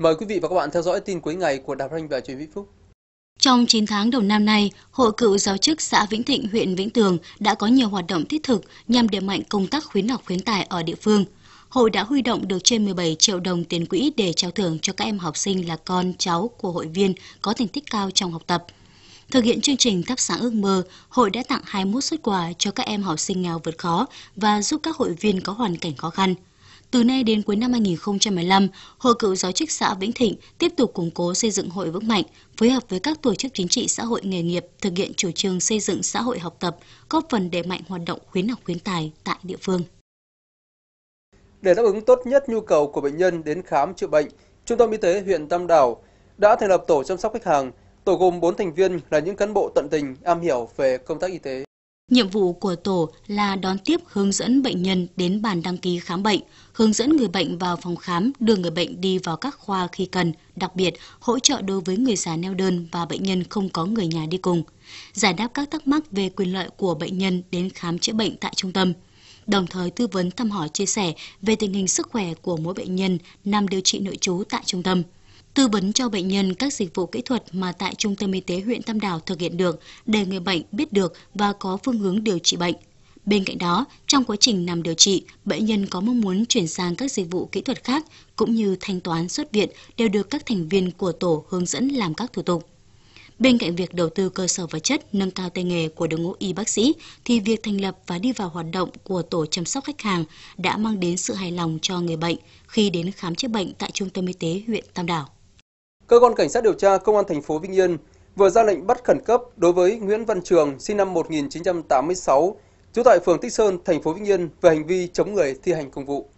Mời quý vị và các bạn theo dõi tin cuối ngày của Đài Ranh và Truyền Vĩnh Phúc. Trong 9 tháng đầu năm nay, Hội cựu giáo chức xã Vĩnh Thịnh, huyện Vĩnh Tường đã có nhiều hoạt động thiết thực nhằm đẩy mạnh công tác khuyến học khuyến tài ở địa phương. Hội đã huy động được trên 17 triệu đồng tiền quỹ để trao thưởng cho các em học sinh là con cháu của hội viên có thành tích cao trong học tập. Thực hiện chương trình Thắp sáng ước mơ, hội đã tặng 21 xuất quà cho các em học sinh nghèo vượt khó và giúp các hội viên có hoàn cảnh khó khăn – từ nay đến cuối năm 2015, Hội Cựu Giáo chức xã Vĩnh Thịnh tiếp tục củng cố xây dựng hội vững mạnh, phối hợp với các tổ chức chính trị xã hội nghề nghiệp thực hiện chủ trương xây dựng xã hội học tập, góp phần đẩy mạnh hoạt động khuyến học khuyến tài tại địa phương. Để đáp ứng tốt nhất nhu cầu của bệnh nhân đến khám chữa bệnh, Trung tâm Y tế huyện Tam Đảo đã thành lập tổ chăm sóc khách hàng, tổ gồm 4 thành viên là những cán bộ tận tình am hiểu về công tác y tế. Nhiệm vụ của tổ là đón tiếp hướng dẫn bệnh nhân đến bàn đăng ký khám bệnh, hướng dẫn người bệnh vào phòng khám, đưa người bệnh đi vào các khoa khi cần, đặc biệt hỗ trợ đối với người già neo đơn và bệnh nhân không có người nhà đi cùng, giải đáp các thắc mắc về quyền lợi của bệnh nhân đến khám chữa bệnh tại trung tâm đồng thời tư vấn thăm hỏi chia sẻ về tình hình sức khỏe của mỗi bệnh nhân nằm điều trị nội trú tại trung tâm tư vấn cho bệnh nhân các dịch vụ kỹ thuật mà tại Trung tâm Y tế huyện Tam Đảo thực hiện được để người bệnh biết được và có phương hướng điều trị bệnh. Bên cạnh đó, trong quá trình nằm điều trị, bệnh nhân có mong muốn chuyển sang các dịch vụ kỹ thuật khác cũng như thanh toán xuất viện đều được các thành viên của tổ hướng dẫn làm các thủ tục. Bên cạnh việc đầu tư cơ sở vật chất nâng cao tay nghề của đội ngũ y bác sĩ thì việc thành lập và đi vào hoạt động của tổ chăm sóc khách hàng đã mang đến sự hài lòng cho người bệnh khi đến khám chữa bệnh tại trung tâm y tế huyện Tam Đảo cơ quan cảnh sát điều tra công an thành phố Vĩnh Yên vừa ra lệnh bắt khẩn cấp đối với Nguyễn Văn Trường, sinh năm 1986, trú tại phường Tích Sơn, thành phố Vĩnh Yên về hành vi chống người thi hành công vụ.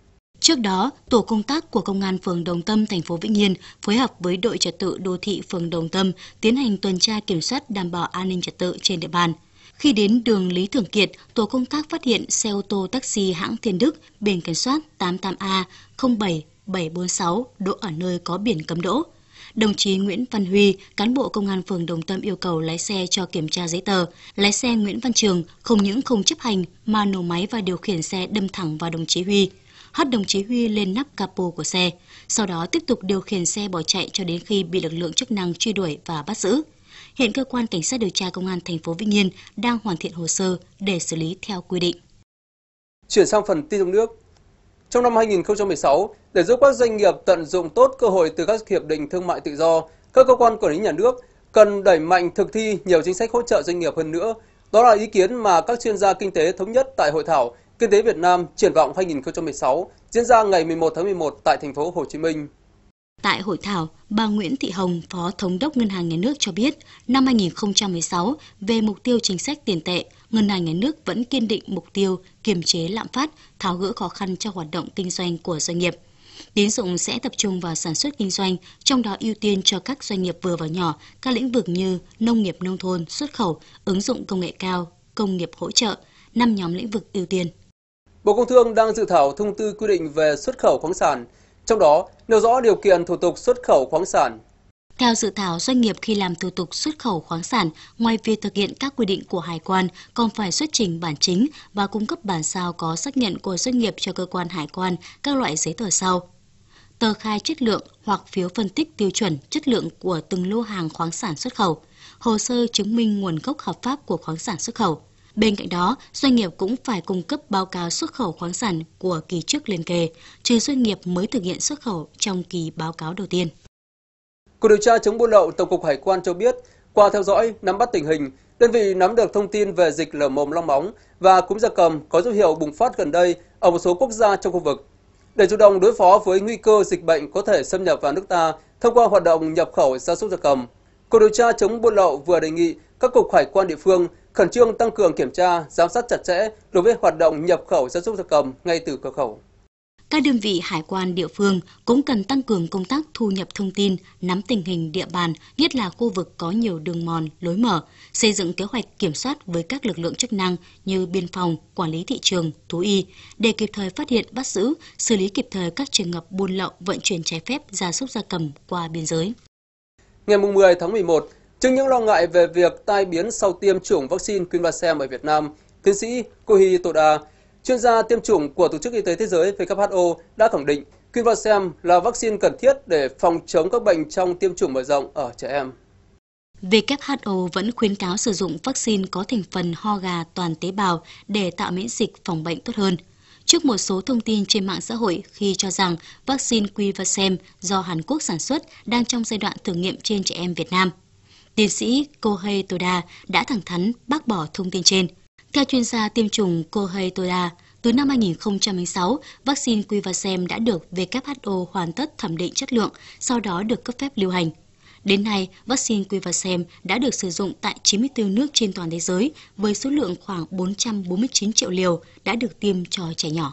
Trước đó, tổ công tác của công an phường Đồng Tâm thành phố Vĩnh Yên phối hợp với đội trật tự đô thị phường Đồng Tâm tiến hành tuần tra kiểm soát đảm bảo an ninh trật tự trên địa bàn. Khi đến đường Lý Thường Kiệt, tổ công tác phát hiện xe ô tô taxi hãng Thiên Đức biển kiểm soát 88A 07746 đỗ ở nơi có biển cấm đỗ. Đồng chí Nguyễn Văn Huy, cán bộ công an phường Đồng Tâm yêu cầu lái xe cho kiểm tra giấy tờ. Lái xe Nguyễn Văn Trường không những không chấp hành mà nổ máy và điều khiển xe đâm thẳng vào đồng chí Huy hất đồng chí Huy lên nắp capo của xe, sau đó tiếp tục điều khiển xe bỏ chạy cho đến khi bị lực lượng chức năng truy đuổi và bắt giữ. Hiện cơ quan cảnh sát điều tra công an thành phố Vĩnh Yên đang hoàn thiện hồ sơ để xử lý theo quy định. Chuyển sang phần tin trong nước, trong năm 2016, để giúp các doanh nghiệp tận dụng tốt cơ hội từ các hiệp định thương mại tự do, các cơ quan quản lý nhà nước cần đẩy mạnh thực thi nhiều chính sách hỗ trợ doanh nghiệp hơn nữa. Đó là ý kiến mà các chuyên gia kinh tế thống nhất tại hội thảo Kinh tế Việt Nam triển vọng 2016 diễn ra ngày 11 tháng 11 tại thành phố Hồ Chí Minh. Tại hội thảo, bà Nguyễn Thị Hồng, Phó Thống đốc Ngân hàng Nhà nước cho biết, năm 2016 về mục tiêu chính sách tiền tệ, Ngân hàng Nhà nước vẫn kiên định mục tiêu kiềm chế lạm phát, tháo gỡ khó khăn cho hoạt động kinh doanh của doanh nghiệp. Tín dụng sẽ tập trung vào sản xuất kinh doanh, trong đó ưu tiên cho các doanh nghiệp vừa và nhỏ, các lĩnh vực như nông nghiệp nông thôn, xuất khẩu, ứng dụng công nghệ cao, công nghiệp hỗ trợ, năm nhóm lĩnh vực ưu tiên. Bộ Công Thương đang dự thảo thông tư quy định về xuất khẩu khoáng sản, trong đó nêu rõ điều kiện thủ tục xuất khẩu khoáng sản theo dự thảo, doanh nghiệp khi làm thủ tục xuất khẩu khoáng sản, ngoài việc thực hiện các quy định của hải quan, còn phải xuất trình bản chính và cung cấp bản sao có xác nhận của doanh nghiệp cho cơ quan hải quan các loại giấy tờ sau. Tờ khai chất lượng hoặc phiếu phân tích tiêu chuẩn chất lượng của từng lô hàng khoáng sản xuất khẩu, hồ sơ chứng minh nguồn gốc hợp pháp của khoáng sản xuất khẩu. Bên cạnh đó, doanh nghiệp cũng phải cung cấp báo cáo xuất khẩu khoáng sản của kỳ trước liên kề, trừ doanh nghiệp mới thực hiện xuất khẩu trong kỳ báo cáo đầu tiên. Cục điều tra chống buôn lậu Tổng cục Hải quan cho biết, qua theo dõi, nắm bắt tình hình, đơn vị nắm được thông tin về dịch lở mồm long móng và cúm gia cầm có dấu hiệu bùng phát gần đây ở một số quốc gia trong khu vực. Để chủ động đối phó với nguy cơ dịch bệnh có thể xâm nhập vào nước ta thông qua hoạt động nhập khẩu gia súc gia cầm, Cục điều tra chống buôn lậu vừa đề nghị các cục hải quan địa phương khẩn trương tăng cường kiểm tra, giám sát chặt chẽ đối với hoạt động nhập khẩu gia súc gia cầm ngay từ cửa khẩu. Các đơn vị hải quan địa phương cũng cần tăng cường công tác thu nhập thông tin, nắm tình hình địa bàn, nhất là khu vực có nhiều đường mòn, lối mở, xây dựng kế hoạch kiểm soát với các lực lượng chức năng như biên phòng, quản lý thị trường, thú y, để kịp thời phát hiện, bắt giữ, xử lý kịp thời các trường hợp buôn lậu, vận chuyển trái phép gia súc gia cầm qua biên giới. Ngày 10 tháng 11, trước những lo ngại về việc tai biến sau tiêm chủng vaccine Quinvasem ở Việt Nam, tiến sĩ Kohi Toda, Chuyên gia tiêm chủng của Tổ chức Y tế Thế giới WHO đã khẳng định Quinvasem là vaccine cần thiết để phòng chống các bệnh trong tiêm chủng mở rộng ở trẻ em. WHO vẫn khuyến cáo sử dụng vaccine có thành phần ho gà toàn tế bào để tạo miễn dịch phòng bệnh tốt hơn. Trước một số thông tin trên mạng xã hội khi cho rằng vaccine Quinvasem do Hàn Quốc sản xuất đang trong giai đoạn thử nghiệm trên trẻ em Việt Nam. Tiến sĩ Kohei Toda đã thẳng thắn bác bỏ thông tin trên – theo chuyên gia tiêm chủng Kohei Toda, từ năm 2006, vaccine Quivasem đã được WHO hoàn tất thẩm định chất lượng, sau đó được cấp phép lưu hành. Đến nay, vaccine Quivasem đã được sử dụng tại 94 nước trên toàn thế giới với số lượng khoảng 449 triệu liều đã được tiêm cho trẻ nhỏ.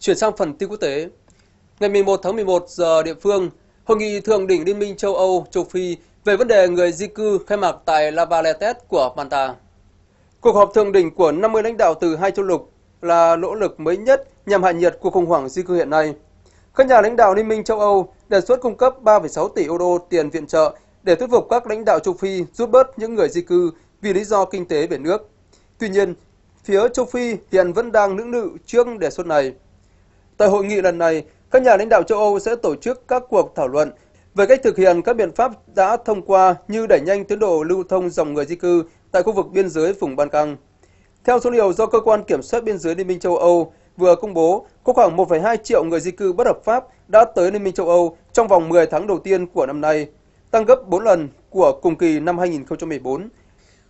Chuyển sang phần tin quốc tế. Ngày 11 tháng 11 giờ địa phương, Hội nghị Thượng đỉnh Liên minh châu Âu, châu Phi về vấn đề người di cư khai mạc tại La Valette của Manta. Cuộc họp thượng đỉnh của 50 lãnh đạo từ hai châu lục là nỗ lực mới nhất nhằm hạ nhiệt cuộc khủng hoảng di cư hiện nay. Các nhà lãnh đạo Liên minh châu Âu đề xuất cung cấp 3,6 tỷ euro tiền viện trợ để thuyết phục các lãnh đạo châu Phi giúp bớt những người di cư vì lý do kinh tế về nước. Tuy nhiên, phía châu Phi hiện vẫn đang lưỡng lự trước đề xuất này. Tại hội nghị lần này, các nhà lãnh đạo châu Âu sẽ tổ chức các cuộc thảo luận về cách thực hiện các biện pháp đã thông qua như đẩy nhanh tiến độ lưu thông dòng người di cư tại khu vực biên giới vùng Ban Căng. Theo số liệu do cơ quan kiểm soát biên giới Liên minh châu Âu vừa công bố, có khoảng 1,2 triệu người di cư bất hợp pháp đã tới Liên minh châu Âu trong vòng 10 tháng đầu tiên của năm nay, tăng gấp 4 lần của cùng kỳ năm 2014.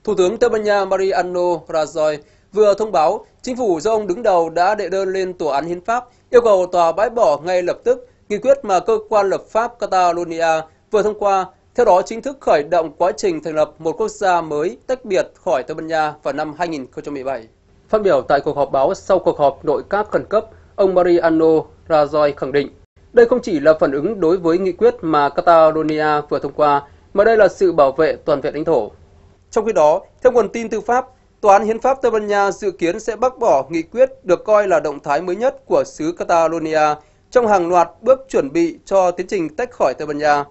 Thủ tướng Tây Ban Nha Mariano Rajoy vừa thông báo chính phủ do ông đứng đầu đã đệ đơn lên tòa án hiến pháp yêu cầu tòa bãi bỏ ngay lập tức nghị quyết mà cơ quan lập pháp Catalonia vừa thông qua, theo đó chính thức khởi động quá trình thành lập một quốc gia mới tách biệt khỏi Tây Ban Nha vào năm 2017. Phát biểu tại cuộc họp báo sau cuộc họp nội các khẩn cấp, ông Mariano Rajoy khẳng định đây không chỉ là phản ứng đối với nghị quyết mà Catalonia vừa thông qua, mà đây là sự bảo vệ toàn vẹn lãnh thổ. Trong khi đó, theo nguồn tin tư pháp, Tòa án Hiến pháp Tây Ban Nha dự kiến sẽ bác bỏ nghị quyết được coi là động thái mới nhất của xứ Catalonia trong hàng loạt bước chuẩn bị cho tiến trình tách khỏi Tây Ban Nha.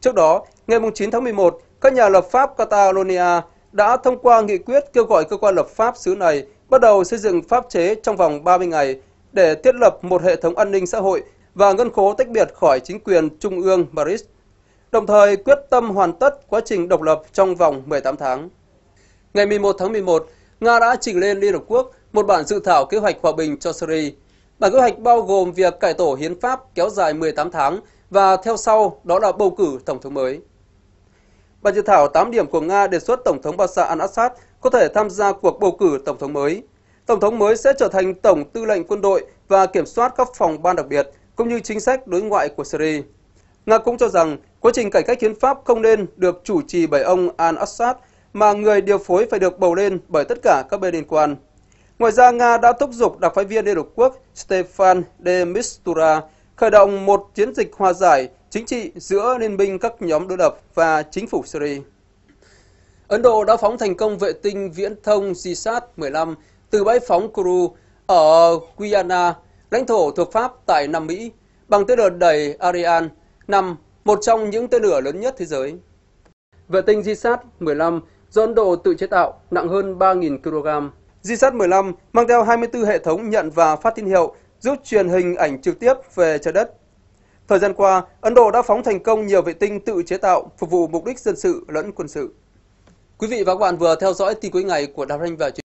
Trước đó, ngày 9 tháng 11, các nhà lập pháp Catalonia đã thông qua nghị quyết kêu gọi cơ quan lập pháp xứ này bắt đầu xây dựng pháp chế trong vòng 30 ngày để thiết lập một hệ thống an ninh xã hội và ngân khố tách biệt khỏi chính quyền trung ương Paris, đồng thời quyết tâm hoàn tất quá trình độc lập trong vòng 18 tháng. Ngày 11 tháng 11, Nga đã trình lên Liên Hợp Quốc một bản dự thảo kế hoạch hòa bình cho Syria Bản kế hoạch bao gồm việc cải tổ hiến pháp kéo dài 18 tháng và theo sau đó là bầu cử tổng thống mới. Bản dự thảo 8 điểm của Nga đề xuất Tổng thống Bashar al-Assad có thể tham gia cuộc bầu cử tổng thống mới. Tổng thống mới sẽ trở thành tổng tư lệnh quân đội và kiểm soát các phòng ban đặc biệt, cũng như chính sách đối ngoại của Syria. Nga cũng cho rằng quá trình cải cách hiến pháp không nên được chủ trì bởi ông al-Assad, mà người điều phối phải được bầu lên bởi tất cả các bên liên quan. Ngoài ra, Nga đã thúc giục đặc phái viên Liên Hợp Quốc Stefan de Mistura khởi động một chiến dịch hòa giải chính trị giữa liên minh các nhóm đối lập và chính phủ Syria. Ấn Độ đã phóng thành công vệ tinh viễn thông GSAT-15 từ bãi phóng Kourou ở Guyana, lãnh thổ thuộc Pháp tại Nam Mỹ, bằng tên lửa đầy Ariane 5, một trong những tên lửa lớn nhất thế giới. Vệ tinh GSAT-15 do Ấn Độ tự chế tạo nặng hơn 3.000 kg GSAT 15 mang theo 24 hệ thống nhận và phát tín hiệu, giúp truyền hình ảnh trực tiếp về trái đất. Thời gian qua, Ấn Độ đã phóng thành công nhiều vệ tinh tự chế tạo phục vụ mục đích dân sự lẫn quân sự. Quý vị và các bạn vừa theo dõi tin cuối ngày của Đài Phát thanh và Truyền